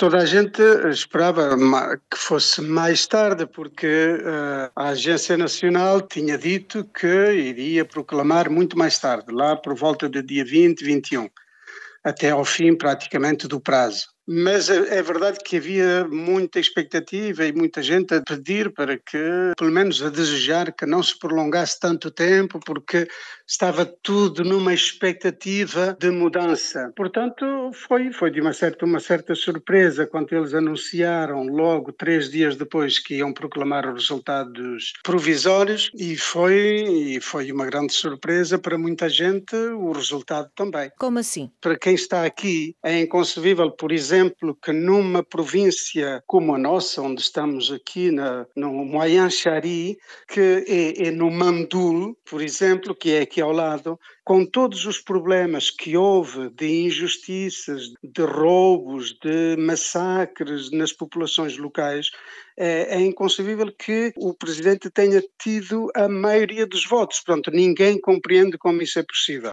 Toda a gente esperava que fosse mais tarde, porque eh, a Agência Nacional tinha dito que iria proclamar muito mais tarde, lá por volta do dia 20, 21, até ao fim praticamente do prazo. Mas é, é verdade que havia muita expectativa e muita gente a pedir para que, pelo menos a desejar, que não se prolongasse tanto tempo, porque estava tudo numa expectativa de mudança. Portanto, foi, foi de uma certa, uma certa surpresa quando eles anunciaram logo três dias depois que iam proclamar os resultados provisórios e foi, e foi uma grande surpresa para muita gente o resultado também. Como assim? Para quem está aqui, é inconcebível, por exemplo, que numa província como a nossa, onde estamos aqui na, no Moyan Shari, que é, é no Mandul, por exemplo, que é aqui ao lado, com todos os problemas que houve de injustiças, de roubos, de massacres nas populações locais, é, é inconcebível que o presidente tenha tido a maioria dos votos. Pronto, ninguém compreende como isso é possível.